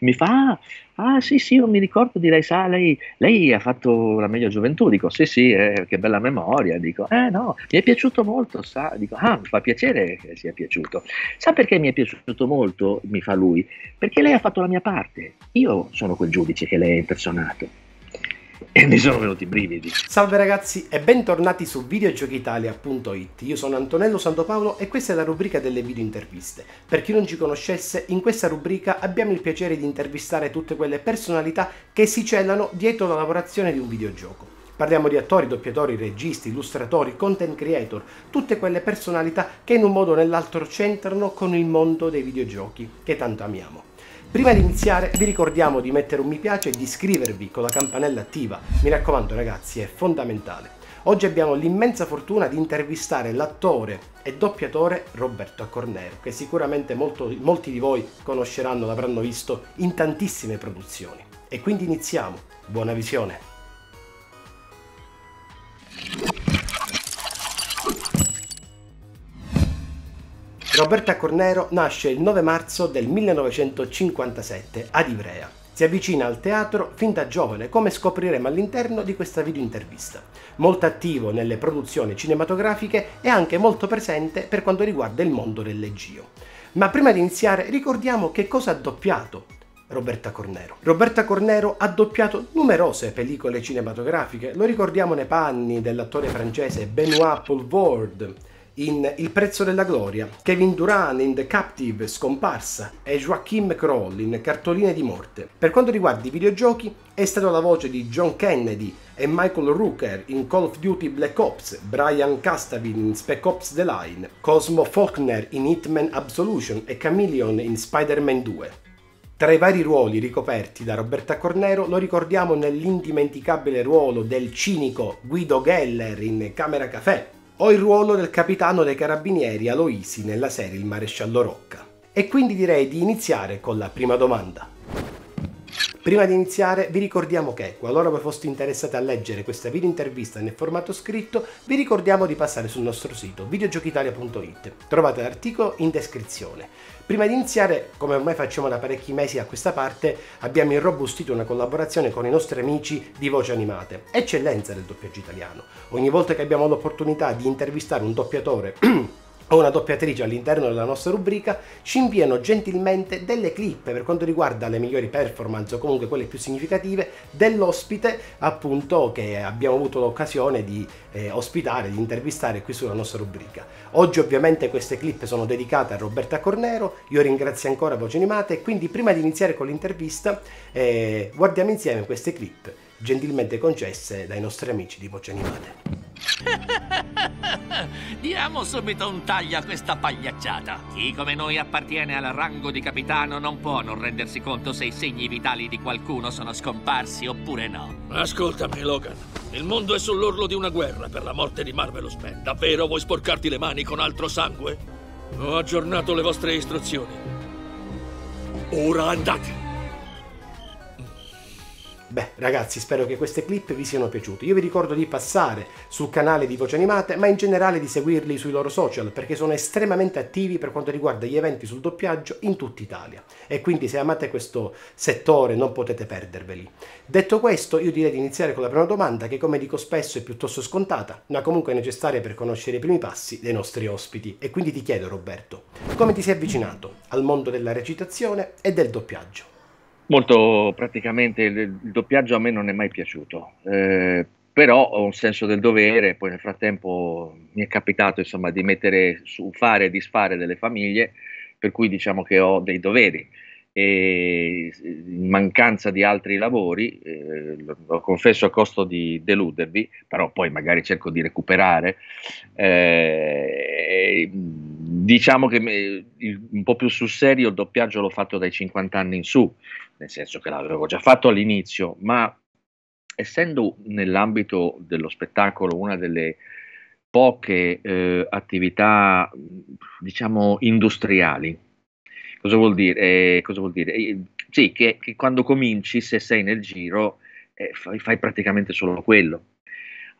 mi fa, ah, ah sì sì, io mi ricordo, direi, sa, lei, lei, ha fatto la meglio gioventù, dico sì sì, eh, che bella memoria, dico eh no, mi è piaciuto molto, sa, dico ah mi fa piacere che sia piaciuto, sa perché mi è piaciuto molto, mi fa lui, perché lei ha fatto la mia parte, io sono quel giudice che lei ha impersonato e mi sono venuti i brividi. Salve ragazzi e bentornati su videogiochitalia.it. Io sono Antonello Santopaolo e questa è la rubrica delle video interviste. Per chi non ci conoscesse, in questa rubrica abbiamo il piacere di intervistare tutte quelle personalità che si celano dietro la lavorazione di un videogioco. Parliamo di attori, doppiatori, registi, illustratori, content creator, tutte quelle personalità che in un modo o nell'altro c'entrano con il mondo dei videogiochi che tanto amiamo. Prima di iniziare vi ricordiamo di mettere un mi piace e di iscrivervi con la campanella attiva. Mi raccomando ragazzi, è fondamentale. Oggi abbiamo l'immensa fortuna di intervistare l'attore e doppiatore Roberto Accornero, che sicuramente molto, molti di voi conosceranno, l'avranno visto in tantissime produzioni. E quindi iniziamo. Buona visione! Roberta Cornero nasce il 9 marzo del 1957 ad Ivrea. Si avvicina al teatro fin da giovane, come scopriremo all'interno di questa videointervista. Molto attivo nelle produzioni cinematografiche e anche molto presente per quanto riguarda il mondo del leggio. Ma prima di iniziare ricordiamo che cosa ha doppiato Roberta Cornero. Roberta Cornero ha doppiato numerose pellicole cinematografiche, lo ricordiamo nei panni dell'attore francese Benoît Poulvord, in Il prezzo della gloria, Kevin Duran in The Captive scomparsa e Joachim Kroll in Cartoline di morte. Per quanto riguarda i videogiochi, è stata la voce di John Kennedy e Michael Rooker in Call of Duty Black Ops, Brian Castavin in Spec Ops The Line, Cosmo Faulkner in Hitman Absolution e Chameleon in Spider-Man 2. Tra i vari ruoli ricoperti da Roberta Cornero lo ricordiamo nell'indimenticabile ruolo del cinico Guido Geller in Camera Café, o il ruolo del capitano dei carabinieri Aloisi nella serie Il maresciallo Rocca. E quindi direi di iniziare con la prima domanda. Prima di iniziare vi ricordiamo che, qualora voi foste interessati a leggere questa video intervista nel formato scritto, vi ricordiamo di passare sul nostro sito videogiochitalia.it. Trovate l'articolo in descrizione. Prima di iniziare, come ormai facciamo da parecchi mesi a questa parte, abbiamo irrobustito una collaborazione con i nostri amici di Voce Animate, eccellenza del doppiaggio italiano. Ogni volta che abbiamo l'opportunità di intervistare un doppiatore o una doppiatrice all'interno della nostra rubrica ci inviano gentilmente delle clip per quanto riguarda le migliori performance o comunque quelle più significative dell'ospite appunto che abbiamo avuto l'occasione di eh, ospitare, di intervistare qui sulla nostra rubrica. Oggi ovviamente queste clip sono dedicate a Roberta Cornero, io ringrazio ancora Voce Animate, quindi prima di iniziare con l'intervista eh, guardiamo insieme queste clip gentilmente concesse dai nostri amici di Voce Animate. Diamo subito un taglio a questa pagliacciata. Chi come noi appartiene al rango di capitano non può non rendersi conto se i segni vitali di qualcuno sono scomparsi oppure no. Ascoltami, Logan. Il mondo è sull'orlo di una guerra per la morte di Marvelous Man. Davvero vuoi sporcarti le mani con altro sangue? Ho aggiornato le vostre istruzioni. Ora andate! Beh ragazzi spero che queste clip vi siano piaciute, io vi ricordo di passare sul canale di Voce Animate ma in generale di seguirli sui loro social perché sono estremamente attivi per quanto riguarda gli eventi sul doppiaggio in tutta Italia e quindi se amate questo settore non potete perderveli. Detto questo io direi di iniziare con la prima domanda che come dico spesso è piuttosto scontata ma comunque è necessaria per conoscere i primi passi dei nostri ospiti e quindi ti chiedo Roberto come ti sei avvicinato al mondo della recitazione e del doppiaggio? Molto praticamente il, doppiaggio a me non è mai piaciuto, eh, però ho un senso del dovere, poi nel frattempo mi è capitato insomma, di mettere su fare e disfare delle famiglie, per cui diciamo che ho dei doveri e in mancanza di altri lavori, eh, lo confesso a costo di deludervi, però poi magari cerco di recuperare, eh, diciamo che me, il, un po' più sul serio il doppiaggio l'ho fatto dai 50 anni in su, nel senso che l'avevo già fatto all'inizio, ma essendo nell'ambito dello spettacolo una delle poche eh, attività, diciamo, industriali, cosa vuol dire? Eh, cosa vuol dire? Eh, sì, che, che, quando cominci, se sei nel giro, eh, fai, fai praticamente solo quello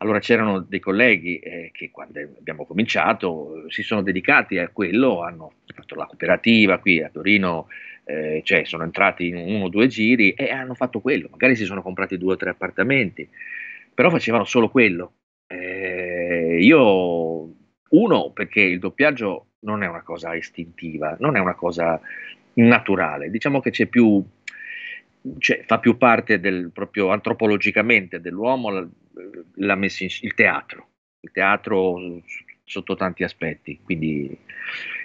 allora c'erano dei colleghi eh, che quando abbiamo cominciato eh, si sono dedicati a quello, hanno fatto la cooperativa qui a Torino, eh, cioè sono entrati in uno o due giri e hanno fatto quello, magari si sono comprati due o tre appartamenti, però facevano solo quello. Eh, io, uno, perché il doppiaggio non è una cosa istintiva, non è una cosa naturale, diciamo che c'è più cioè, fa più parte del, proprio antropologicamente dell'uomo la, la in, il teatro, il teatro sotto tanti aspetti, quindi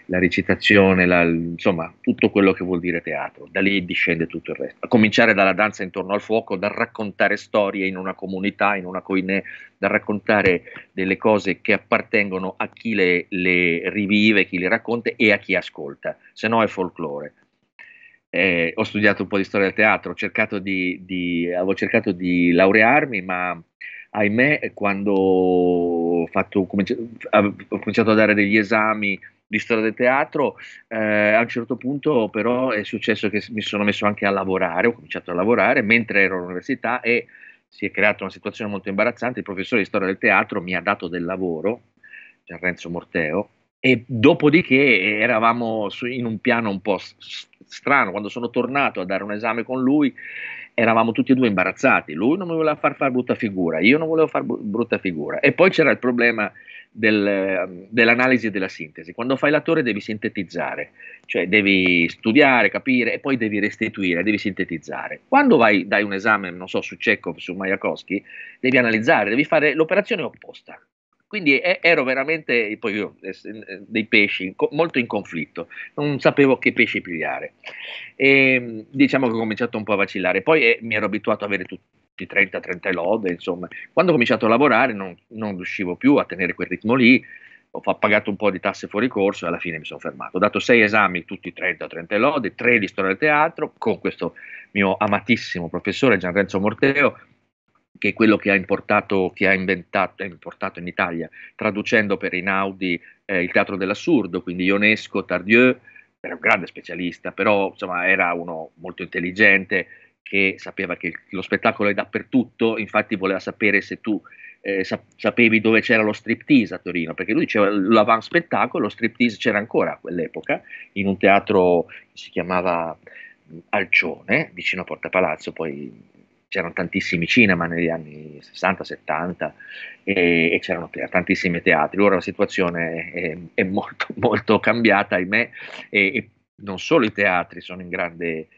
la recitazione, la, insomma tutto quello che vuol dire teatro, da lì discende tutto il resto, a cominciare dalla danza intorno al fuoco, dal raccontare storie in una comunità, in una coinè, dal raccontare delle cose che appartengono a chi le, le rivive, chi le racconta e a chi ascolta, se no è folklore, eh, ho studiato un po' di storia del teatro, cercato di, di, avevo cercato di laurearmi, ma ahimè quando ho, fatto, ho, cominciato a dare degli esami di storia del teatro, eh, a un certo punto però è successo che mi sono messo anche a lavorare, ho cominciato a lavorare mentre ero all'università e si è creata una situazione molto imbarazzante, il professore di storia del teatro mi ha dato del lavoro, cioè Renzo Morteo, e dopodiché eravamo su, in un piano un po' strano, quando sono tornato a dare un esame con lui eravamo tutti e due imbarazzati, lui non mi voleva far fare brutta figura, io non volevo fare brutta figura e poi c'era il problema del, ehm, dell'analisi e della sintesi, quando fai l'attore devi sintetizzare, cioè devi studiare, capire e poi devi restituire, devi sintetizzare, quando vai, dai un esame, non so, su Chekhov, su Mayakovsky, devi analizzare, devi fare l'operazione opposta, quindi ero veramente, poi io, eh, eh, dei pesci, molto in conflitto, non sapevo che pesci pigliare. E, ehm, diciamo che ho cominciato un po' a vacillare, poi eh, mi ero abituato a avere tutti 30-30 lode, insomma. Quando ho cominciato a lavorare non, non riuscivo più a tenere quel ritmo lì, ho pagato un po' di tasse fuori corso e alla fine mi sono fermato. Ho dato sei esami, tutti 30 30 lode, tre di storia del teatro, con questo mio amatissimo professore Gianrenzo Morteo, che è quello che ha importato, che ha inventato, ha importato in Italia, traducendo per Einaudi eh, il teatro dell'assurdo, quindi Ionesco, Tardieu, era un grande specialista, però insomma, era uno molto intelligente che sapeva che lo spettacolo è dappertutto, infatti voleva sapere se tu eh, sapevi dove c'era lo striptease a Torino, perché lui diceva l'avant spettacolo, lo striptease c'era ancora a quell'epoca, in un teatro che si chiamava Alcione, vicino a Porta Palazzo, poi c'erano tantissimi cinema negli anni 60, 70 e, e c'erano te- tantissimi teatri. Ora la situazione è, è molto, molto cambiata, ahimè, e, e, non solo i teatri sono in grande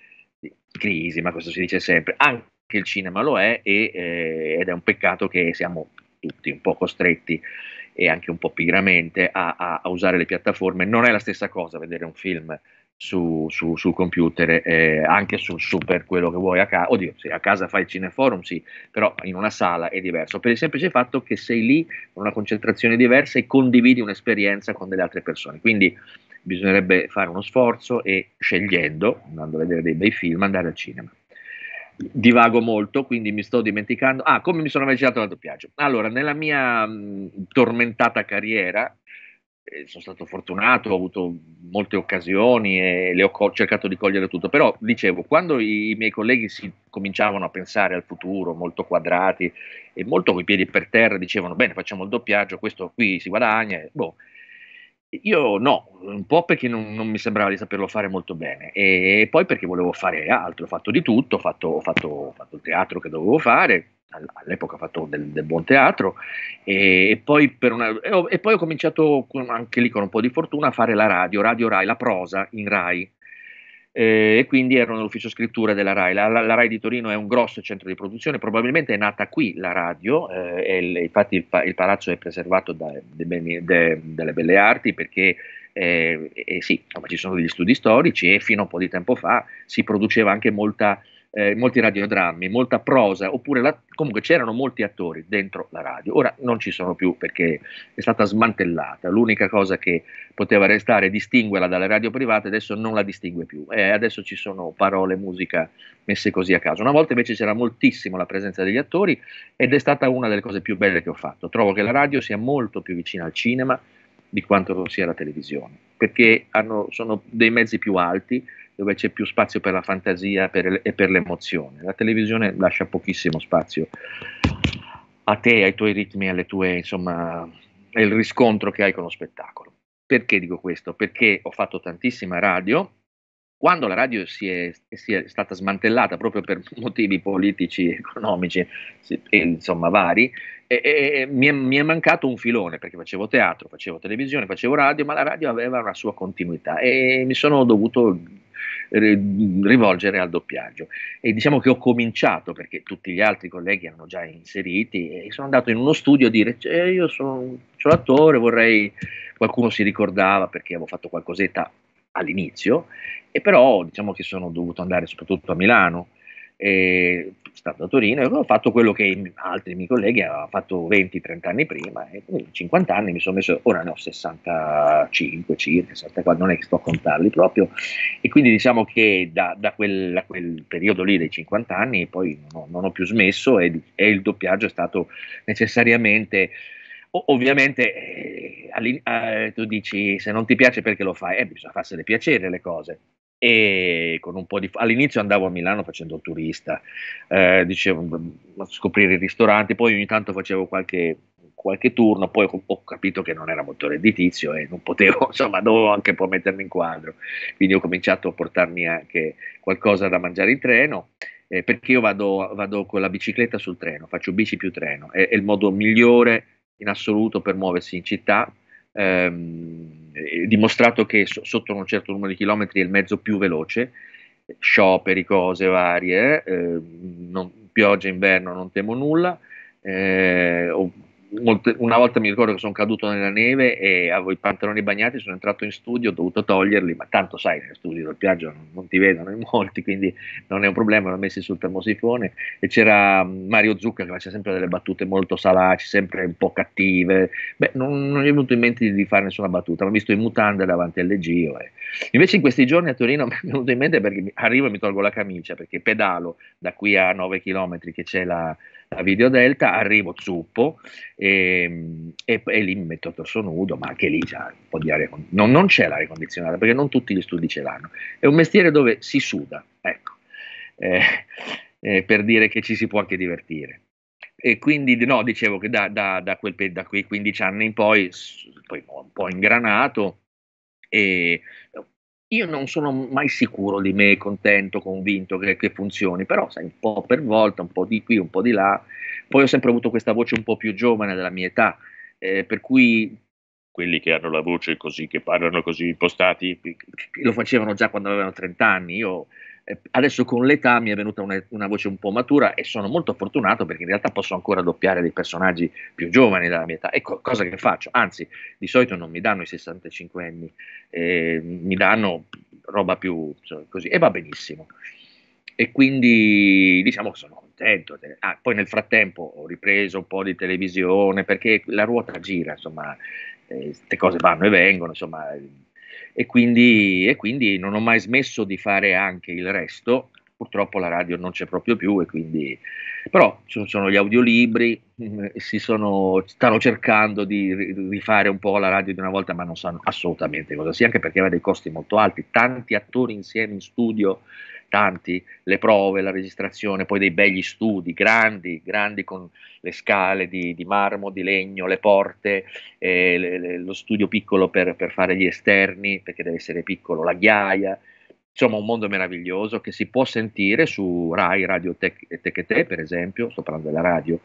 crisi, ma questo si dice sempre, anche il cinema lo è e, eh, ed è un peccato che siamo tutti un po' costretti e anche un po' pigramente a, a, a usare le piattaforme. Non è la stessa cosa vedere un film su, su, sul computer, eh, anche su, super quello che vuoi a casa. Oddio, se a casa fai il cineforum, sì, però in una sala è diverso. Per il semplice fatto che sei lì con una concentrazione diversa e condividi un'esperienza con delle altre persone. Quindi bisognerebbe fare uno sforzo e scegliendo, andando a vedere dei bei film, andare al cinema. Divago molto, quindi mi sto dimenticando. Ah, come mi sono avvicinato al doppiaggio? Allora, nella mia mh, tormentata carriera, eh, sono stato fortunato, ho avuto molte occasioni e le ho co- cercato di cogliere tutto, però dicevo, quando i, i miei colleghi si cominciavano a pensare al futuro, molto quadrati e molto coi piedi per terra, dicevano, bene, facciamo il doppiaggio, questo qui si guadagna, e, boh. Io no, un po' perché non, non, mi sembrava di saperlo fare molto bene e poi perché volevo fare altro, ho fatto di tutto, ho fatto, ho fatto, ho fatto il teatro che dovevo fare, all'epoca ho fatto del, del buon teatro e poi, una, e, ho, poi, ho, cominciato anche lì con un po' di fortuna a fare la radio, Radio Rai, la prosa in Rai e quindi ero nell'ufficio scrittura della Rai. La, la, la, Rai di Torino è un grosso centro di produzione, probabilmente è nata qui la radio, eh, il, infatti il, il, palazzo è preservato dalle belle arti perché eh, sì, insomma, ci sono degli studi storici e fino a un po' di tempo fa si produceva anche molta eh, molti radiodrammi, molta prosa, oppure la, comunque c'erano molti attori dentro la radio. Ora non ci sono più perché è stata smantellata. L'unica cosa che poteva restare distinguerla dalle radio private adesso non la distingue più. Eh, adesso ci sono parole, musica messe così a caso. Una volta invece c'era moltissimo la presenza degli attori ed è stata una delle cose più belle che ho fatto. Trovo che la radio sia molto più vicina al cinema di quanto sia la televisione, perché hanno, sono dei mezzi più alti dove c'è più spazio per la fantasia per, e per l'emozione. La televisione lascia pochissimo spazio a te, ai tuoi ritmi, alle tue, insomma, il riscontro che hai con lo spettacolo. Perché dico questo? Perché ho fatto tantissima radio. Quando la radio si è, si è stata smantellata proprio per motivi politici, economici e insomma vari, e, e, mi, è, mi, è, mancato un filone perché facevo teatro, facevo televisione, facevo radio, ma la radio aveva una sua continuità e mi sono dovuto eh, rivolgere al doppiaggio. E diciamo che ho cominciato, perché tutti gli altri colleghi erano già inseriti, e sono andato in uno studio a dire, eh, io sono, sono attore, vorrei... Qualcuno si ricordava perché avevo fatto qualcosetta all'inizio, e però diciamo che sono dovuto andare soprattutto a Milano, eh, stato a Torino e avevo fatto quello che altri miei colleghi avevano fatto 20-30 anni prima e 50 anni mi sono messo, ora ne ho 65 circa, 64, non è che sto a contarli proprio e quindi diciamo che da, da, quel, da quel, periodo lì dei 50 anni poi non, non ho più smesso e, e, il doppiaggio è stato necessariamente ovviamente eh, eh, tu dici se non ti piace perché lo fai? Eh, bisogna farsene piacere le cose e di... all'inizio andavo a Milano facendo il turista, eh, dicevo, a scoprire i ristoranti, poi ogni tanto facevo qualche, qualche turno, poi ho capito che non era molto redditizio e non potevo, insomma, dovevo anche un po' mettermi in quadro, quindi ho cominciato a portarmi anche qualcosa da mangiare in treno. Eh, perché io vado, vado, con la bicicletta sul treno, faccio bici più treno, è, è il modo migliore in assoluto per muoversi in città, ehm, eh, dimostrato che so, sotto un certo numero di chilometri è il mezzo più veloce, scioperi, cose varie, eh, non, pioggia, inverno, non temo nulla, eh, molte, una volta mi ricordo che sono caduto nella neve e avevo i pantaloni bagnati, sono entrato in studio, ho dovuto toglierli, ma tanto sai, nel studio del piaggio non, non, ti vedono in molti, quindi non è un problema, l'ho messi sul termosifone e c'era mm, Mario Zucca che faceva sempre delle battute molto salaci, sempre un po' cattive, beh non, non mi è venuto in mente di, di fare nessuna battuta, l'ho visto in mutande davanti al Legio. Eh. Invece in questi giorni a Torino mi è venuto in mente perché arrivo e mi tolgo la camicia perché pedalo da qui a 9 km che c'è la la videodelta, arrivo zuppo e, ehm, e, e, lì mi metto addosso nudo, ma anche lì c'è un po' di aria condizionata. Non, non c'è l'aria condizionata perché non tutti gli studi ce l'hanno. È un mestiere dove si suda, ecco, eh, eh, per dire che ci si può anche divertire. E quindi no, dicevo che da, da, da, quel, da quei 15 anni in poi, poi un po' ingranato, e io non sono mai sicuro di me, contento, convinto che, che, funzioni, però sai, un po' per volta, un po' di qui, un po' di là. Poi ho sempre avuto questa voce un po' più giovane della mia età, eh, per cui quelli che hanno la voce così, che parlano così impostati, lo facevano già quando avevano 30 anni. Io eh, adesso con l'età mi è venuta una, una, voce un po' matura e sono molto fortunato perché in realtà posso ancora doppiare dei personaggi più giovani della mia età, e ecco, cosa che faccio, anzi di solito non mi danno i 65 anni, eh, mi danno roba più insomma, così e va benissimo. E quindi diciamo che sono contento. Ah, poi nel frattempo ho ripreso un po' di televisione perché la ruota gira, insomma, eh, queste eh, cose vanno e vengono, insomma, e quindi, e quindi non ho mai smesso di fare anche il resto, purtroppo la radio non c'è proprio più e quindi però ci sono gli audiolibri mm, sono, stanno cercando di rifare un po' la radio di una volta ma non sanno assolutamente cosa sia anche perché aveva dei costi molto alti tanti attori insieme in studio tanti, le prove, la registrazione, poi dei begli studi, grandi, grandi con le scale di, di marmo, di legno, le porte, eh, le, le, lo studio piccolo per, per fare gli esterni, perché deve essere piccolo, la ghiaia, insomma un mondo meraviglioso che si può sentire su Rai, Radio Tech, e Te per esempio, sto parlando della radio,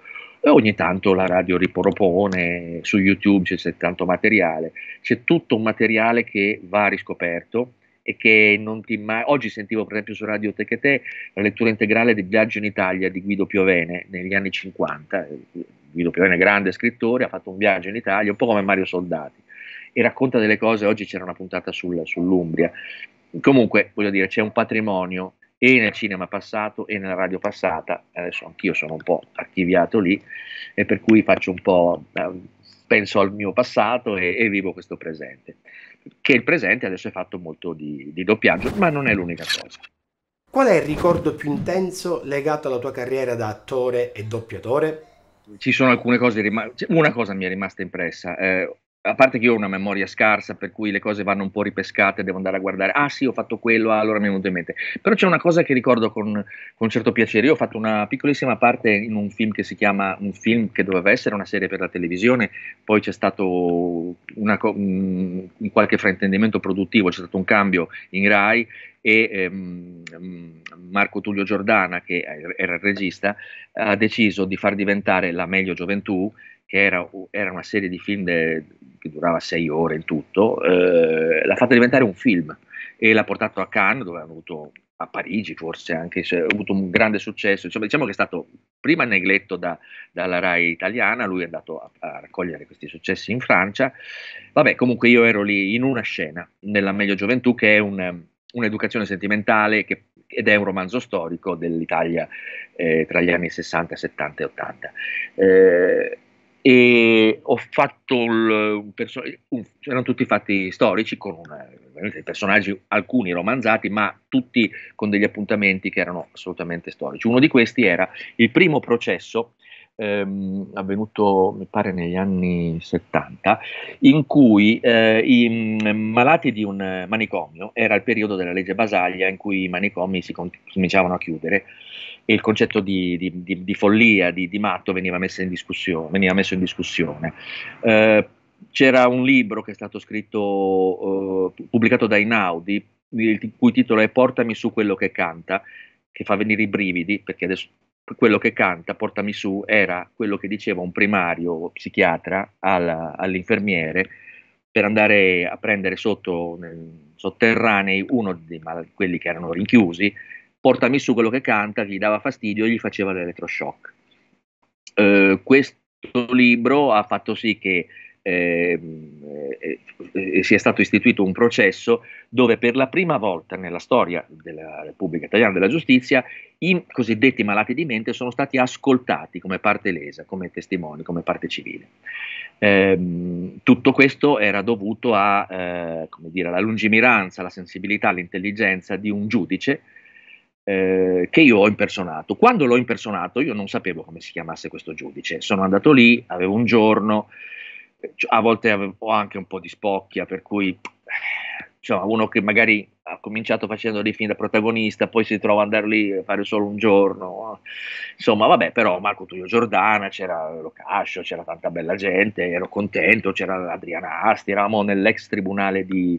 e ogni tanto la radio ripropone, su YouTube c'è tanto materiale, c'è tutto un materiale che va riscoperto e che non ti mai... Oggi sentivo per esempio su Radio Techete la lettura integrale di Viaggio in Italia di Guido Piovene negli anni 50. Guido Piovene, grande scrittore, ha fatto un viaggio in Italia, un po' come Mario Soldati, e racconta delle cose, oggi c'era una puntata sul, sull'Umbria. Comunque, voglio dire, c'è un patrimonio e nel cinema passato e nella radio passata, adesso anch'io sono un po' archiviato lì, e per cui faccio un po', eh, penso al mio passato e, e vivo questo presente che il presente adesso è fatto molto di, di doppiaggio, ma non è l'unica cosa. Qual è il ricordo più intenso legato alla tua carriera da attore e doppiatore? ci sono alcune cose rimaste. Una cosa mi è rimasta impressa. Eh, a parte che io ho una memoria scarsa, per cui le cose vanno un po' ripescate, devo andare a guardare, ah sì, ho fatto quello, ah, allora mi è venuto in mente. Però c'è una cosa che ricordo con, con certo piacere, io ho fatto una piccolissima parte in un film che si chiama, un film che doveva essere una serie per la televisione, poi c'è stato una, un, qualche fraintendimento produttivo, c'è stato un cambio in Rai e ehm, Marco Tullio Giordana, che era il regista, ha deciso di far diventare la meglio gioventù che era, era, una serie di film de, che durava sei ore in tutto, eh, l'ha fatta diventare un film e l'ha portato a Cannes, dove hanno avuto a Parigi forse anche, cioè, ha avuto un grande successo, insomma diciamo, che è stato prima negletto da, dalla RAI italiana, lui è andato a, a, raccogliere questi successi in Francia, vabbè comunque io ero lì in una scena, nella Meglio Gioventù, che è un, un'educazione sentimentale che, ed è un romanzo storico dell'Italia eh, tra gli anni 60, 70 e 80. Eh, e ho fatto il, un personaggio, erano tutti fatti storici con una, personaggi alcuni romanzati ma tutti con degli appuntamenti che erano assolutamente storici uno di questi era il primo processo ehm, avvenuto mi pare negli anni 70 in cui eh, i mm, malati di un manicomio era il periodo della legge Basaglia in cui i manicomi si cominciavano a chiudere il concetto di, di, di, di follia, di, matto veniva messo in discussione. Messo in discussione. Eh, c'era un libro che è stato scritto, eh, pubblicato da Inaudi, il cui titolo è Portami su quello che canta, che fa venire i brividi, perché adesso quello che canta, portami su, era quello che diceva un primario psichiatra alla, all'infermiere per andare a prendere sotto nel, sotterranei uno di quelli che erano rinchiusi portami su quello che canta, gli dava fastidio e gli faceva l'elettroshock. Eh, questo libro ha fatto sì che ehm, eh, eh, sia stato istituito un processo dove per la prima volta nella storia della Repubblica Italiana della Giustizia i cosiddetti malati di mente sono stati ascoltati come parte lesa, come testimoni, come parte civile. Ehm, tutto questo era dovuto a, eh, dire, alla lungimiranza, alla sensibilità, all'intelligenza di un giudice eh, che io ho impersonato. Quando l'ho impersonato io non sapevo come si chiamasse questo giudice, sono andato lì, avevo un giorno, cioè, a volte avevo anche un po' di spocchia, per cui insomma, uno che magari ha cominciato facendo dei film da protagonista, poi si trova ad andare lì a fare solo un giorno. Insomma, vabbè, però Marco Tullio Giordana, c'era Locascio, c'era tanta bella gente, ero contento, c'era Adriana Asti, eravamo nell'ex tribunale di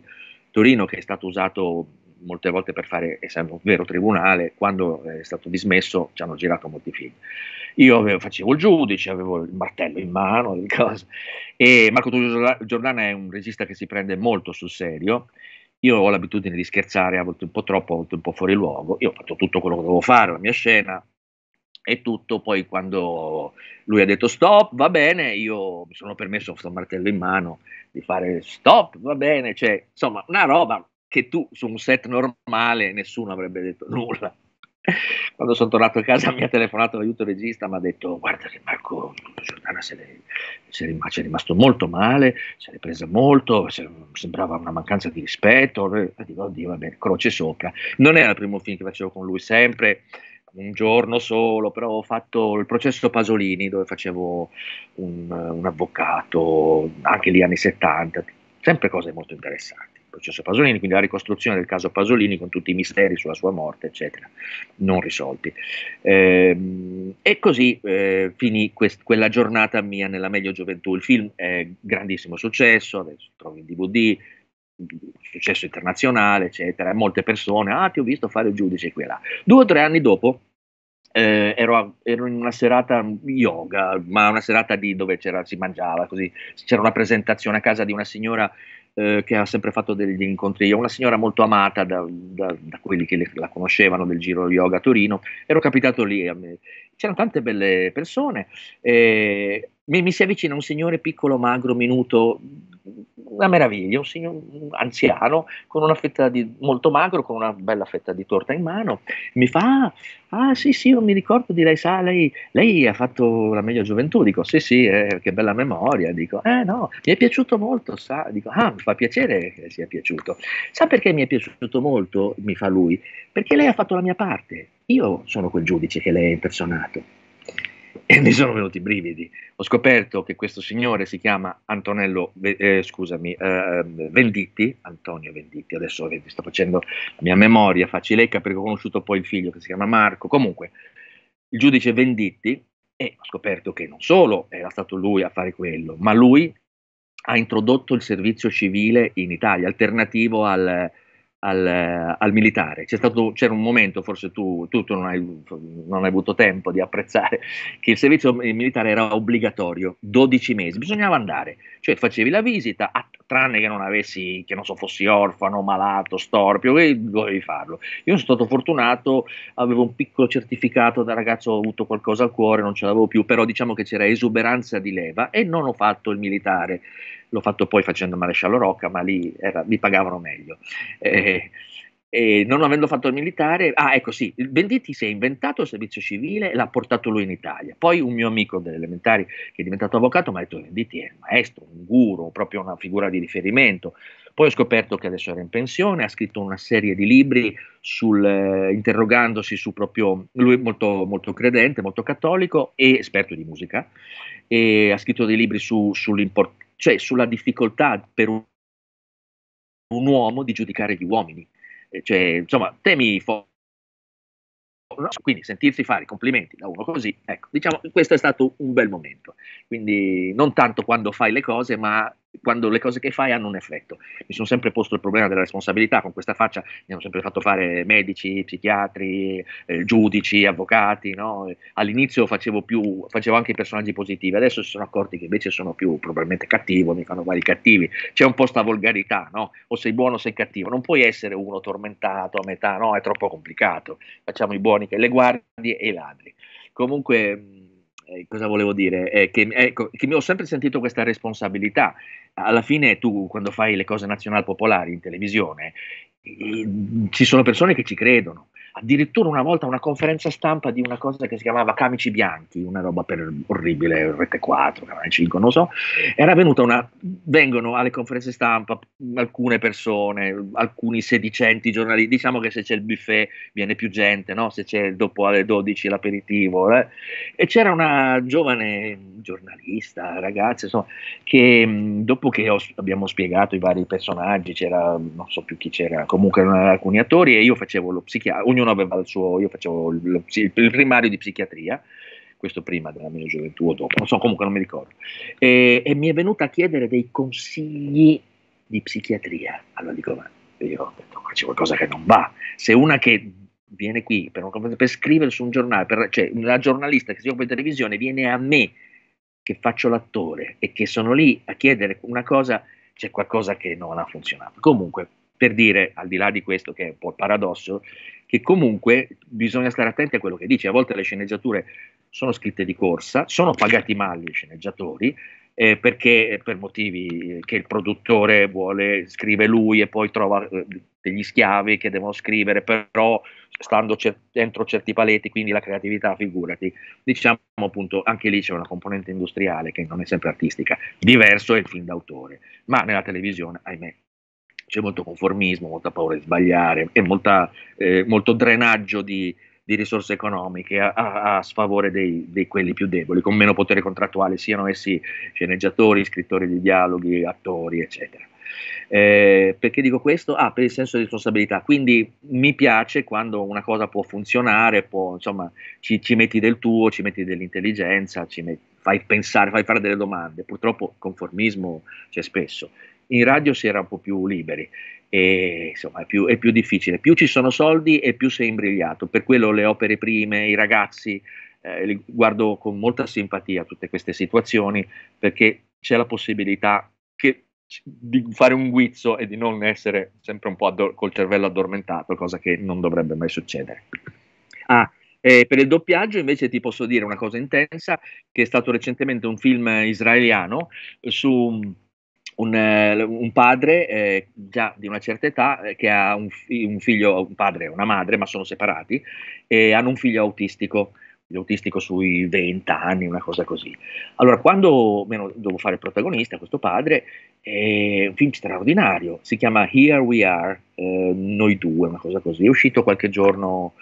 Torino che è stato usato molte volte per fare, essendo un vero tribunale, quando eh, è stato dismesso ci hanno girato molti film. Io avevo, facevo il giudice, avevo il martello in mano, e Marco Tullio Giordana è un regista che si prende molto sul serio. Io ho l'abitudine di scherzare, a volte un po' troppo, a volte un po' fuori luogo. Io ho fatto tutto quello che dovevo fare, la mia scena, e tutto. Poi quando lui ha detto stop, va bene, io mi sono permesso, con questo martello in mano, di fare stop, va bene, cioè, insomma, una roba che tu su un set normale nessuno avrebbe detto nulla. Quando sono tornato a casa mi ha telefonato l'aiuto regista, mi ha detto guarda che Marco Giordana se l'è, se l'è, ci è rimasto molto male, se l'è presa molto, se, sembrava una mancanza di rispetto, e dico oddio vabbè, croce sopra. Non era il primo film che facevo con lui, sempre un giorno solo, però ho fatto il processo Pasolini dove facevo un, un avvocato, anche lì anni 70, sempre cose molto interessanti processo Pasolini, quindi la ricostruzione del caso Pasolini con tutti i misteri sulla sua morte, eccetera, non risolti. Eh, e così eh, finì quest- quella giornata mia nella meglio gioventù. Il film è grandissimo successo, adesso trovi in DVD, successo internazionale, eccetera, molte persone, ah ti ho visto fare il giudice qui e là. Due o tre anni dopo eh, ero, a, ero, in una serata yoga, ma una serata dove si mangiava, così. c'era una presentazione a casa di una signora eh, che ha sempre fatto degli incontri, Io, una signora molto amata da, da, da quelli che le, la conoscevano del Giro Yoga a Torino, ero capitato lì, c'erano tante belle persone, eh, mi, mi, si avvicina un signore piccolo, magro, minuto, una meraviglia, un signore anziano, con una fetta di, molto magro, con una bella fetta di torta in mano, mi fa, ah, ah sì sì, io mi ricordo di lei, sa, lei, lei, ha fatto la meglio gioventù, dico sì sì, eh, che bella memoria, dico eh no, mi è piaciuto molto, sa, dico ah, mi fa piacere che sia piaciuto, sa perché mi è piaciuto molto, mi fa lui, perché lei ha fatto la mia parte, io sono quel giudice che lei ha impersonato e mi sono venuti i brividi. Ho scoperto che questo signore si chiama Antonello, eh, scusami, eh, Venditti, Antonio Venditti, adesso vi sto facendo la mia memoria facilecca perché ho conosciuto poi il figlio che si chiama Marco, comunque il giudice Venditti e ho scoperto che non solo era stato lui a fare quello, ma lui ha introdotto il servizio civile in Italia, alternativo al, al, al militare. Stato, c'era un momento, forse tu, tu, tu non, hai, non, hai, avuto tempo di apprezzare, che il servizio militare era obbligatorio, 12 mesi, bisognava andare, cioè facevi la visita, a, tranne che non avessi, che non so, fossi orfano, malato, storpio, e dovevi farlo. Io sono stato fortunato, avevo un piccolo certificato da ragazzo, ho avuto qualcosa al cuore, non ce l'avevo più, però diciamo che c'era esuberanza di leva e non ho fatto il militare l'ho fatto poi facendo maresciallo Rocca, ma lì era, mi pagavano meglio. Eh, eh, non avendo fatto il militare, ah ecco sì, Venditti si è inventato il servizio civile e l'ha portato lui in Italia. Poi un mio amico delle elementari che è diventato avvocato mi ha detto Venditti è un maestro, un guru, proprio una figura di riferimento. Poi ho scoperto che adesso era in pensione, ha scritto una serie di libri sul, eh, interrogandosi su proprio, lui è molto, molto credente, molto cattolico e esperto di musica, e ha scritto dei libri su, sull'import, cioè sulla difficoltà per un, un uomo di giudicare gli uomini. Eh, cioè, insomma, temi forti. No, quindi sentirsi fare i complimenti da uno così, ecco, diciamo, questo è stato un bel momento. Quindi non tanto quando fai le cose, ma quando le cose che fai hanno un effetto. Mi sono sempre posto il problema della responsabilità, con questa faccia mi hanno sempre fatto fare medici, psichiatri, eh, giudici, avvocati, no? all'inizio facevo, più, facevo anche i personaggi positivi, adesso si sono accorti che invece sono più probabilmente cattivo, mi fanno vari cattivi, c'è un po' sta volgarità, no? o sei buono o sei cattivo, non puoi essere uno tormentato a metà, no? è troppo complicato, facciamo i buoni che le guardie e i ladri. Comunque eh, cosa volevo dire? Eh, che, ecco, che mi ho sempre sentito questa responsabilità. Alla fine tu, quando fai le cose nazionali popolari in televisione, eh, ci sono persone che ci credono, addirittura una volta una conferenza stampa di una cosa che si chiamava Camici Bianchi, una roba per orribile, Rete 4, Canale 5, non so, era venuta una, vengono alle conferenze stampa alcune persone, alcuni sedicenti giornalisti, diciamo che se c'è il buffet viene più gente, no? se c'è dopo alle 12 l'aperitivo, eh? e c'era una giovane giornalista, ragazza, insomma, che dopo che ho, abbiamo spiegato i vari personaggi, c'era, non so più chi c'era, comunque erano alcuni attori e io facevo lo psichiatra, ognuno ognuno aveva il suo, io facevo il, il, primario di psichiatria, questo prima della mia gioventù o dopo, non so, comunque non mi ricordo, e, e mi è venuta a chiedere dei consigli di psichiatria. Allora dico, ma io ho detto, qua c'è qualcosa che non va. Se una che viene qui per, per scrivere su un giornale, per, cioè la giornalista che si occupa di televisione viene a me che faccio l'attore e che sono lì a chiedere una cosa, c'è qualcosa che non ha funzionato. Comunque, per dire, al di là di questo che è un po' il paradosso, che comunque bisogna stare attenti a quello che dice. A volte le sceneggiature sono scritte di corsa, sono pagati male i sceneggiatori, eh, perché eh, per motivi che il produttore vuole, scrive lui e poi trova eh, degli schiavi che devono scrivere, però stando cer- dentro certi paletti, quindi la creatività, figurati. Diciamo appunto, anche lì c'è una componente industriale che non è sempre artistica, diverso è il film d'autore, ma nella televisione, ahimè, c'è molto conformismo, molta paura di sbagliare e molta, eh, molto drenaggio di, di risorse economiche a, a, a sfavore dei, dei, quelli più deboli, con meno potere contrattuale, siano essi sceneggiatori, scrittori di dialoghi, attori, eccetera. Eh, perché dico questo? Ah, per il senso di responsabilità. Quindi mi piace quando una cosa può funzionare, può, insomma, ci, ci, metti del tuo, ci metti dell'intelligenza, ci metti, fai pensare, fai fare delle domande. Purtroppo conformismo c'è spesso in radio si era un po' più liberi. E, insomma è più, è più difficile, più ci sono soldi e più sei imbrigliato, per quello le opere prime, i ragazzi, eh, guardo con molta simpatia tutte queste situazioni perché c'è la possibilità che, di fare un guizzo e di non essere sempre un po' addor- col cervello addormentato, cosa che non dovrebbe mai succedere. Ah, eh, per il doppiaggio invece ti posso dire una cosa intensa, che è stato recentemente un film israeliano su un, eh, un, padre eh, già di una certa età eh, che ha un, fi- un, figlio, un padre e una madre, ma sono separati, e hanno un figlio autistico, figlio autistico sui 20 anni, una cosa così. Allora, quando meno, devo fare il protagonista, questo padre, è un film straordinario, si chiama Here We Are, eh, Noi Due, una cosa così, è uscito qualche giorno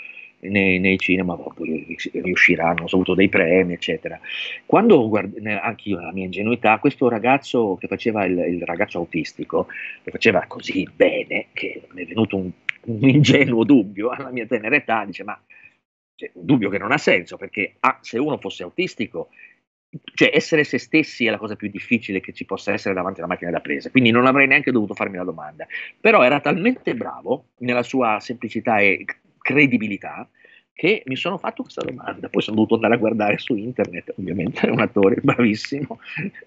nei, nei cinema poi riusciranno, hanno avuto dei premi, eccetera. Quando guard- anche io, nella mia ingenuità, questo ragazzo che faceva il, il ragazzo autistico, che faceva così bene, che mi è venuto un, un ingenuo dubbio alla mia tenera età, dice ma cioè, un dubbio che non ha senso, perché ah, se uno fosse autistico cioè essere se stessi è la cosa più difficile che ci possa essere davanti alla macchina da presa, quindi non avrei neanche dovuto farmi la domanda, però era talmente bravo nella sua semplicità e credibilità che mi sono fatto questa domanda, poi sono dovuto andare a guardare su internet, ovviamente è un attore bravissimo,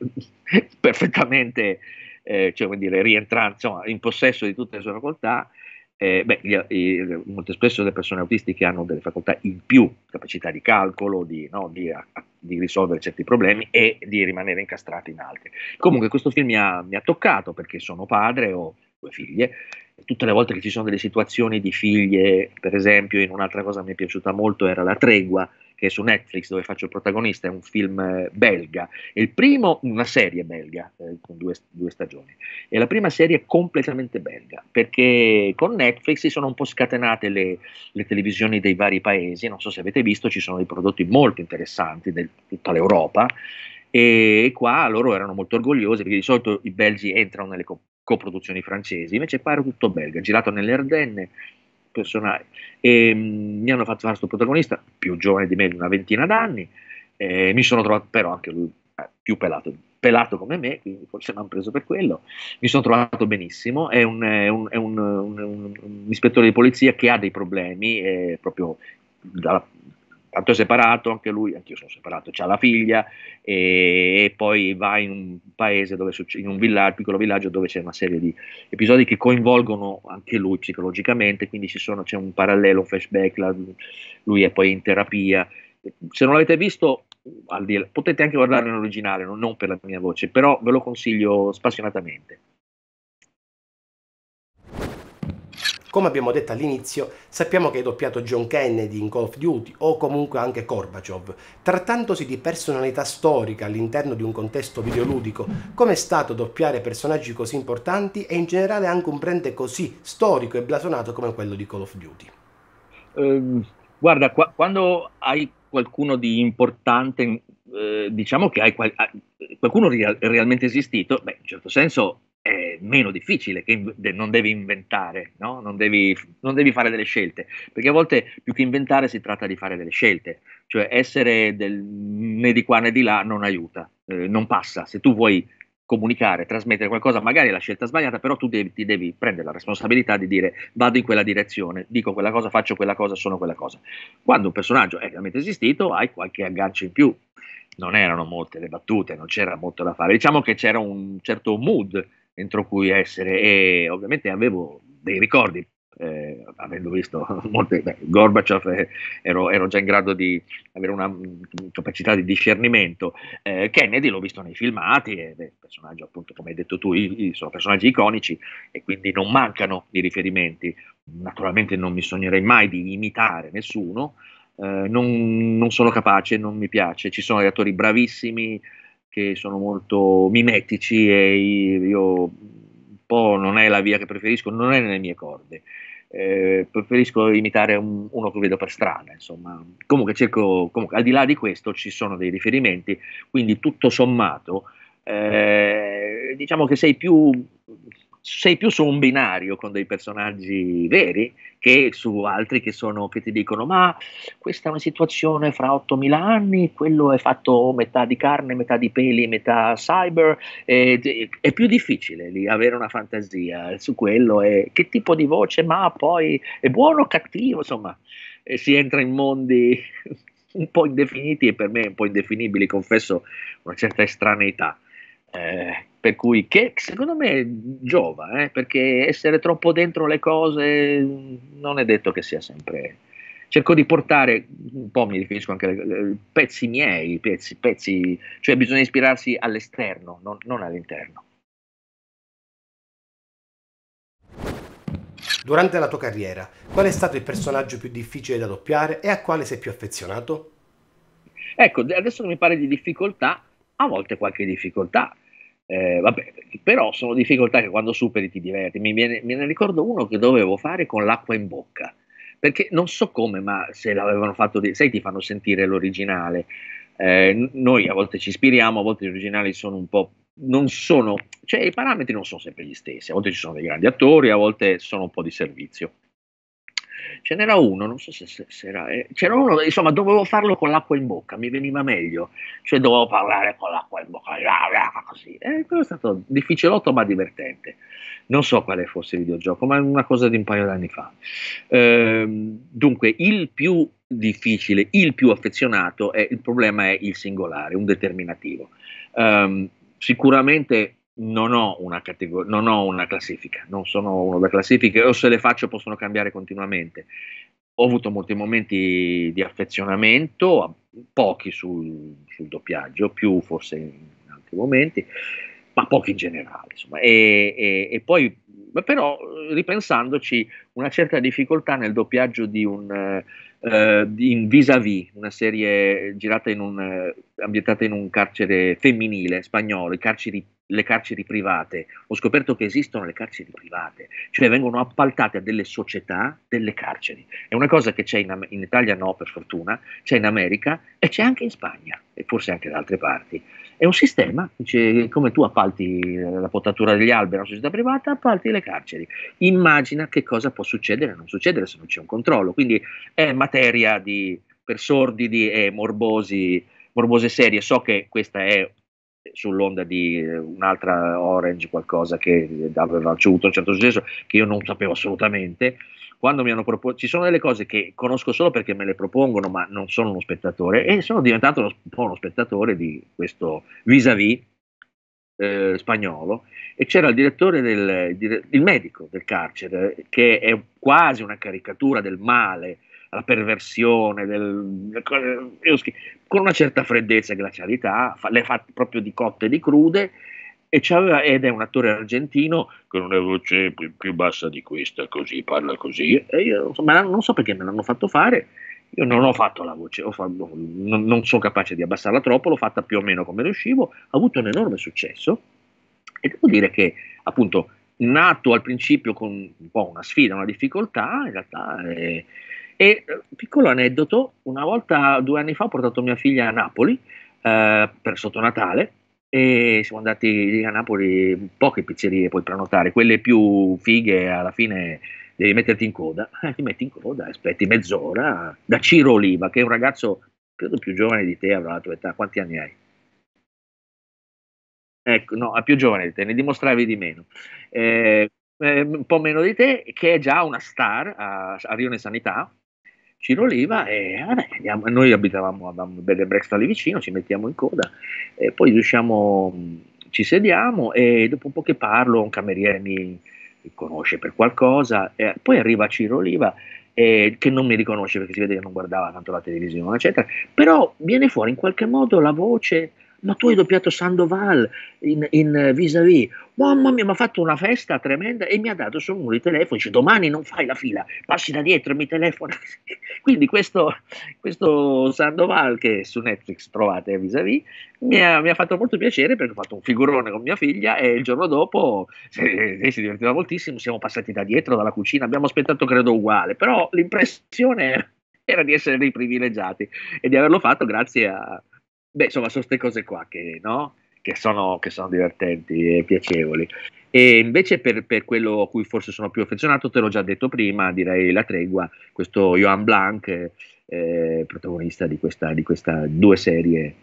perfettamente eh, cioè, come dire, rientrare insomma, in possesso di tutte le sue facoltà, eh, beh, gli, eh, molto spesso le persone autistiche hanno delle facoltà in più, capacità di calcolo, di, no, di, a, di risolvere certi problemi e di rimanere incastrati in altri. Comunque questo film mi ha, mi ha toccato perché sono padre, ho due figlie tutte le volte che ci sono delle situazioni di figlie, per esempio, in un'altra cosa che mi è piaciuta molto era La Tregua, che è su Netflix dove faccio il protagonista, è un film eh, belga, è il primo, una serie belga, eh, con due, due, stagioni, è la prima serie completamente belga, perché con Netflix si sono un po' scatenate le, le, televisioni dei vari paesi, non so se avete visto, ci sono dei prodotti molto interessanti di tutta l'Europa, e qua loro erano molto orgogliosi perché di solito i belgi entrano nelle compagnie coproduzioni francesi, invece qua era tutto belga, girato nelle Ardenne, personale. E mh, mm, mi hanno fatto fare questo protagonista, più giovane di me, di una ventina d'anni, eh, mi sono trovato, però anche lui eh, più pelato, pelato come me, quindi forse mi hanno preso per quello, mi sono trovato benissimo, è un, è un, è un, un ispettore di polizia che ha dei problemi, eh, proprio dalla tanto è separato, anche lui, anch'io sono separato, ha la figlia e, e, poi va in un paese, dove, in un villaggio, piccolo villaggio dove c'è una serie di episodi che coinvolgono anche lui psicologicamente, quindi sono, c'è un parallelo, un flashback, la, lui è poi in terapia. Se non l'avete visto, potete anche guardarlo in originale, non, non per la mia voce, però ve lo consiglio spassionatamente. Come abbiamo detto all'inizio, sappiamo che hai doppiato John Kennedy in Call of Duty o comunque anche Gorbachev. Trattandosi di personalità storica all'interno di un contesto videoludico, com'è stato doppiare personaggi così importanti e in generale anche un brand così storico e blasonato come quello di Call of Duty? Um, guarda, qua, quando hai qualcuno di importante, eh, diciamo che hai qual- qualcuno real- realmente esistito, beh, in certo senso è meno difficile, che non devi inventare, no? non, devi, non, devi, fare delle scelte, perché a volte più che inventare si tratta di fare delle scelte, cioè essere del, né di qua né di là non aiuta, eh, non passa, se tu vuoi comunicare, trasmettere qualcosa, magari è la scelta sbagliata, però tu devi, ti devi prendere la responsabilità di dire vado in quella direzione, dico quella cosa, faccio quella cosa, sono quella cosa. Quando un personaggio è realmente esistito hai qualche aggancio in più, non erano molte le battute, non c'era molto da fare, diciamo che c'era un certo mood entro cui essere e ovviamente avevo dei ricordi, eh, avendo visto molte, beh, Gorbaciov, eh, ero, ero, già in grado di avere una mm, mm, capacità di discernimento. Eh, Kennedy l'ho visto nei filmati, è un personaggio appunto come hai detto tu, i, i, sono personaggi iconici e quindi non mancano i riferimenti. Naturalmente non mi sognerei mai di imitare nessuno, eh, non, non, sono capace, non mi piace, ci sono gli attori bravissimi che sono molto mimetici e io un po' non è la via che preferisco, non è nelle mie corde. Eh, preferisco imitare un, uno che vedo per strada, insomma. Comunque cerco, comunque, al di là di questo ci sono dei riferimenti, quindi tutto sommato eh, diciamo che sei più sei più su un binario con dei personaggi veri che su altri che, sono, che ti dicono ma questa è una situazione fra 8000 anni, quello è fatto metà di carne, metà di peli, metà cyber, e, è più difficile lì avere una fantasia su quello e che tipo di voce, ma poi è buono o cattivo, insomma, e si entra in mondi un po' indefiniti e per me un po' indefinibili, confesso una certa estraneità. Eh, per cui che secondo me giova, eh, perché essere troppo dentro le cose non è detto che sia sempre... Cerco di portare, un po' mi riferisco anche ai eh, pezzi miei, pezzi, pezzi, cioè bisogna ispirarsi all'esterno, non, non all'interno. Durante la tua carriera, qual è stato il personaggio più difficile da doppiare e a quale sei più affezionato? Ecco, adesso non mi pare di difficoltà, a volte qualche difficoltà, eh, vabbè, però sono difficoltà che quando superi ti diverti. Mi viene, me ne ricordo uno che dovevo fare con l'acqua in bocca, perché non so come, ma se l'avevano fatto, sai, ti fanno sentire l'originale. Eh, noi a volte ci ispiriamo, a volte gli originali sono un po'. Non sono, cioè i parametri non sono sempre gli stessi, a volte ci sono dei grandi attori, a volte sono un po' di servizio ce n'era uno, non so se, se, se era, eh, c'era uno, insomma dovevo farlo con l'acqua in bocca, mi veniva meglio, cioè dovevo parlare con l'acqua in bocca, bla bla, così, e eh, quello è stato difficilotto ma divertente, non so quale fosse il videogioco, ma è una cosa di un paio d'anni fa. Eh, dunque, il più difficile, il più affezionato, è, il problema è il singolare, un determinativo. Ehm, sicuramente non ho, una categoria, non ho una classifica, non sono uno da classifiche, o se le faccio possono cambiare continuamente. Ho avuto molti momenti di affezionamento, pochi sul, sul doppiaggio, più forse in altri momenti, ma pochi in generale. Insomma. E, e, e poi, però, ripensandoci, una certa difficoltà nel doppiaggio di un eh, in vis à vis una serie girata in un, ambientata in un carcere femminile spagnolo, i carceri le carceri private, ho scoperto che esistono le carceri private, cioè vengono appaltate a delle società delle carceri. È una cosa che c'è in, in, Italia, no, per fortuna, c'è in America e c'è anche in Spagna e forse anche da altre parti. È un sistema, dice, come tu appalti eh, la potatura degli alberi a una società privata, appalti le carceri. Immagina che cosa può succedere e non succedere se non c'è un controllo. Quindi è materia di, per sordidi e eh, morbosi morbose serie. So che questa è sull'onda di eh, un'altra Orange, qualcosa che aveva ricevuto un certo senso, che io non sapevo assolutamente. Quando mi hanno proposto, ci sono delle cose che conosco solo perché me le propongono, ma non sono uno spettatore, e sono diventato un po' uno spettatore di questo vis-à-vis eh, spagnolo. E c'era il direttore del il medico del carcere, che è quasi una caricatura del male alla perversione, del, con una certa freddezza e glacialità, le fa proprio di cotte e di crude, e aveva, ed è un attore argentino con una voce più bassa di questa, così, parla così, e io insomma, non so perché me l'hanno fatto fare, io non ho fatto la voce, fatto, non, non, sono capace di abbassarla troppo, l'ho fatta più o meno come riuscivo, ha avuto un enorme successo e devo dire che appunto nato al principio con un po' una sfida, una difficoltà, in realtà eh, e eh, piccolo aneddoto, una volta, due anni fa, ho portato mia figlia a Napoli eh, per sotto Natale e siamo andati a Napoli, poche pizzerie puoi prenotare, quelle più fighe alla fine devi metterti in coda, eh, ti metti in coda, aspetti mezz'ora, da Ciro Oliva, che è un ragazzo credo più giovane di te, avrà la tua età, quanti anni hai? Ecco, no, più giovane di te, ne dimostravi di meno. Eh, eh, un po' meno di te, che è già una star a, a Rione Sanità, Ciro Leva e vabbè, andiamo, noi abitavamo, avevamo Bed Breakfast lì vicino, ci mettiamo in coda e poi riusciamo, ci sediamo e dopo un po' che parlo un cameriere mi conosce per qualcosa, poi arriva Ciro Oliva eh, che non mi riconosce perché si vede che non guardava tanto la televisione, eccetera, però viene fuori in qualche modo la voce ma tu hai doppiato Sandoval in, in eh, vis-à-vis. Mamma mia, mi ha fatto una festa tremenda e mi ha dato solo i Dice: Domani non fai la fila, passi da dietro e mi telefona. Quindi questo, questo, Sandoval che su Netflix trovate vis-à-vis mi ha, mi ha, fatto molto piacere perché ho fatto un figurone con mia figlia e il giorno dopo eh, lei si divertiva moltissimo, siamo passati da dietro, dalla cucina, abbiamo aspettato credo uguale, però l'impressione era di essere dei privilegiati e di averlo fatto grazie a Beh, insomma, sono queste cose qua che, no? che, sono, che, sono, divertenti e piacevoli. E invece per, per, quello a cui forse sono più affezionato, te l'ho già detto prima, direi La Tregua, questo Johan Blanc, eh, protagonista di questa, di questa due serie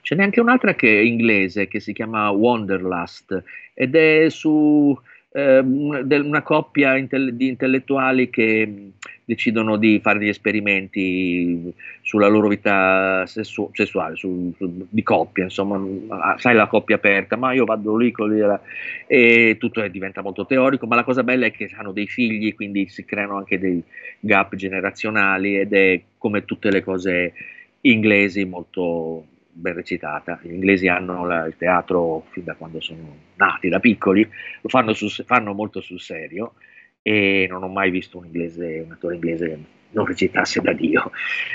Ce n'è anche un'altra che è inglese che si chiama Wanderlust ed è su eh, una coppia intell- di intellettuali che mm, decidono di fare degli esperimenti sulla loro vita sessu- sessuale, su, su, di coppia, insomma, mm, ah, sai la coppia aperta, ma io vado lì, con lì e tutto è, eh, diventa molto teorico, ma la cosa bella è che hanno dei figli, quindi si creano anche dei gap generazionali ed è come tutte le cose inglesi molto ben recitata. Gli inglesi hanno la, il teatro fin da quando sono nati, da piccoli, lo fanno, su, fanno, molto sul serio e non ho mai visto un, inglese, un attore inglese che non recitasse da Dio.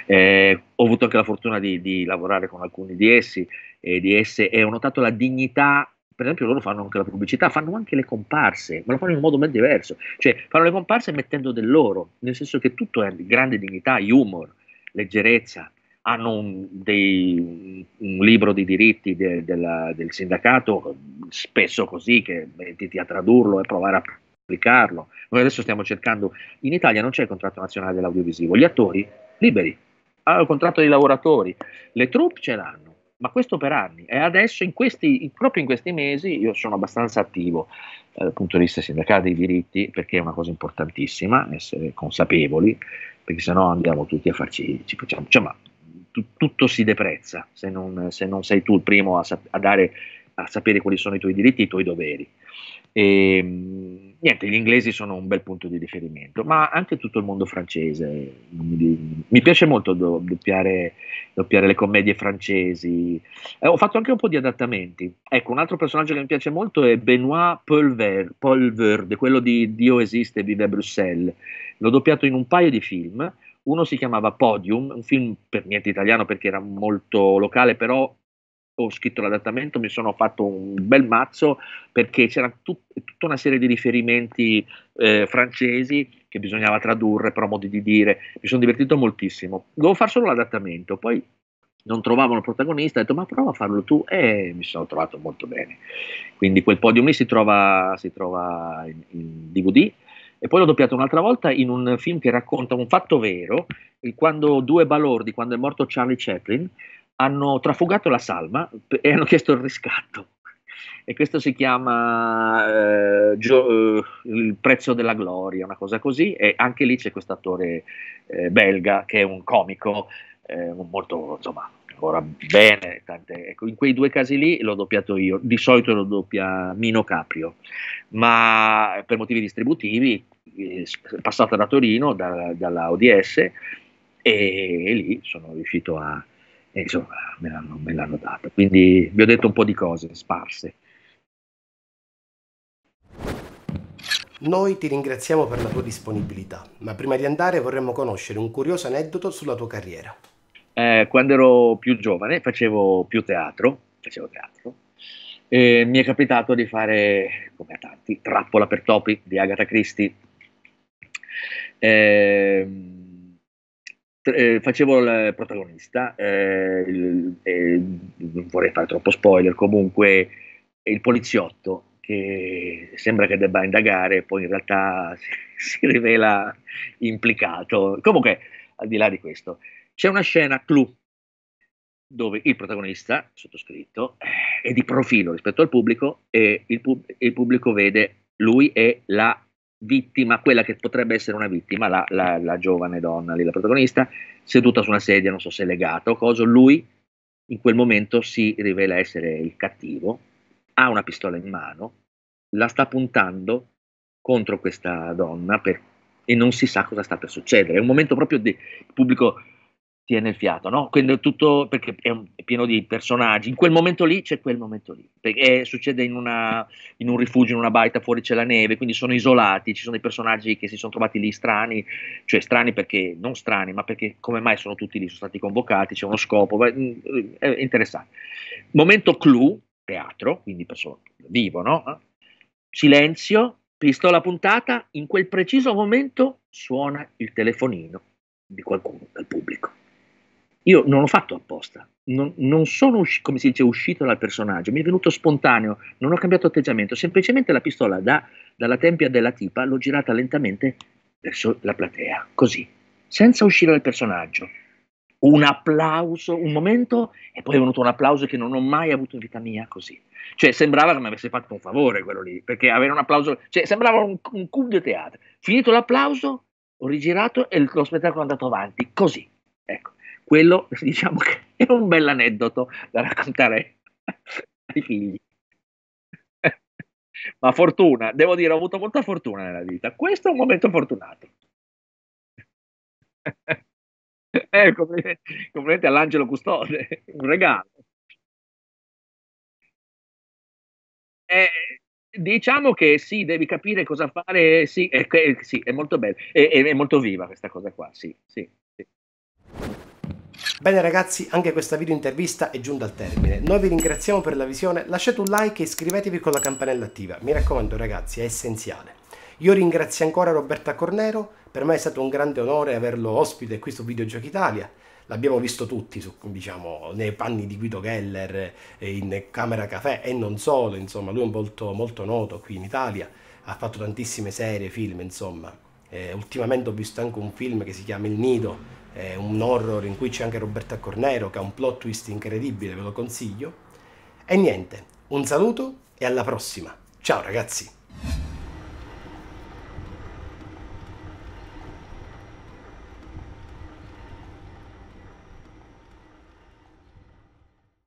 Eh, ho avuto anche la fortuna di, di lavorare con alcuni di essi e di esse e ho notato la dignità per esempio loro fanno anche la pubblicità, fanno anche le comparse, ma lo fanno in un modo ben diverso, cioè fanno le comparse mettendo del loro, nel senso che tutto è di grande dignità, humor, leggerezza, hanno un, dei, un, libro di diritti de, de la, del sindacato, spesso così, che mettiti a tradurlo e provare a applicarlo. Noi adesso stiamo cercando, in Italia non c'è il contratto nazionale dell'audiovisivo, gli attori liberi, hanno il contratto dei lavoratori, le troupe ce l'hanno, ma questo per anni. E adesso, in questi, proprio in questi mesi, io sono abbastanza attivo dal punto di vista sindacale dei diritti, perché è una cosa importantissima, essere consapevoli, perché sennò andiamo tutti a farci, ci facciamo, cioè, ma tu, tutto si deprezza se non, se non, sei tu il primo a, a, dare, a sapere quali sono i tuoi diritti e i tuoi doveri. E, ehm, niente, gli inglesi sono un bel punto di riferimento, ma anche tutto il mondo francese. Mi piace molto doppiare, doppiare le commedie francesi. Eh, ho fatto anche un po' di adattamenti. Ecco, un altro personaggio che mi piace molto è Benoît Verde, quello di Dio esiste, vive a Bruxelles. L'ho doppiato in un paio di film uno si chiamava Podium, un film per niente italiano perché era molto locale, però ho scritto l'adattamento, mi sono fatto un bel mazzo perché c'era tut- tutta una serie di riferimenti eh, francesi che bisognava tradurre, però modi di dire, mi sono divertito moltissimo. Dovevo fare solo l'adattamento, poi non trovavano il protagonista, ho detto ma prova a farlo tu e mi sono trovato molto bene. Quindi quel podium lì si trova, si trova in, in DVD e poi l'ho doppiato un'altra volta in un film che racconta un fatto vero, quando due balordi, quando è morto Charlie Chaplin, hanno trafugato la salma e hanno chiesto il riscatto. E questo si chiama eh, Gio, eh, Il prezzo della gloria, una cosa così, e anche lì c'è questo attore eh, belga che è un comico eh, molto, insomma, ancora bene. Tante, ecco, in quei due casi lì l'ho doppiato io, di solito lo doppia Mino Caprio, ma per motivi distributivi eh, passata da Torino, da, dalla ODS, e, e, lì sono riuscito a, insomma, me l'hanno, me l'hanno data. Quindi vi ho detto un po' di cose sparse. Noi ti ringraziamo per la tua disponibilità, ma prima di andare vorremmo conoscere un curioso aneddoto sulla tua carriera. Eh, quando ero più giovane facevo più teatro, facevo teatro mi è capitato di fare, come a tanti, Trappola per topi di Agatha Christie eh, eh, facevo il protagonista, eh, il, eh, non vorrei fare troppo spoiler, comunque il poliziotto che sembra che debba indagare, poi in realtà si, si, rivela implicato. Comunque, al di là di questo, c'è una scena clou dove il protagonista, sottoscritto, eh, è di profilo rispetto al pubblico e il, pub- il pubblico vede lui e la vittima, quella che potrebbe essere una vittima, la, la, la giovane donna lì, la protagonista, seduta su una sedia, non so se è legata o cosa, lui in quel momento si rivela essere il cattivo, ha una pistola in mano, la sta puntando contro questa donna per, e non si sa cosa sta per succedere. È un momento proprio di pubblico tiene il fiato, no? Quindi è tutto perché è, un, è, pieno di personaggi. In quel momento lì c'è quel momento lì. Perché eh, succede in, una, in, un rifugio, in una baita, fuori c'è la neve, quindi sono isolati, ci sono dei personaggi che si sono trovati lì strani, cioè strani perché non strani, ma perché come mai sono tutti lì, sono stati convocati, c'è uno scopo, mm, è interessante. Momento clou, teatro, quindi persone vivo, no? Silenzio, pistola puntata, in quel preciso momento suona il telefonino di qualcuno dal pubblico. Io non l'ho fatto apposta, non, non sono usci- come si dice, uscito dal personaggio, mi è venuto spontaneo, non ho cambiato atteggiamento, semplicemente la pistola da, dalla tempia della tipa l'ho girata lentamente verso la platea, così, senza uscire dal personaggio. Un applauso, un momento, e poi è venuto un applauso che non ho mai avuto in vita mia così. Cioè, sembrava che mi avesse fatto un favore quello lì, perché avere un applauso, cioè, sembrava un, un coup de teatro. Finito l'applauso, ho rigirato e lo spettacolo è andato avanti, così. Ecco quello diciamo che è un bel aneddoto da raccontare ai figli. Ma fortuna, devo dire, ho avuto molta fortuna nella vita. Questo è un momento fortunato. Eh, complimenti all'angelo custode, un regalo. Eh, diciamo che sì, devi capire cosa fare, sì, è, sì, è molto bello, è, è, molto viva questa cosa qua, sì, sì. Bene ragazzi, anche questa video intervista è giunta al termine. Noi vi ringraziamo per la visione, lasciate un like e iscrivetevi con la campanella attiva. Mi raccomando ragazzi, è essenziale. Io ringrazio ancora Roberta Cornero, per me è stato un grande onore averlo ospite qui su Videogiochi Italia. L'abbiamo visto tutti, su, diciamo, nei panni di Guido Geller, eh, in Camera Café e non solo, insomma, lui è molto, molto noto qui in Italia, ha fatto tantissime serie, film, insomma. Eh, ultimamente ho visto anche un film che si chiama Il Nido, è un horror in cui c'è anche Roberta Cornero che ha un plot twist incredibile, ve lo consiglio. E niente, un saluto e alla prossima. Ciao ragazzi!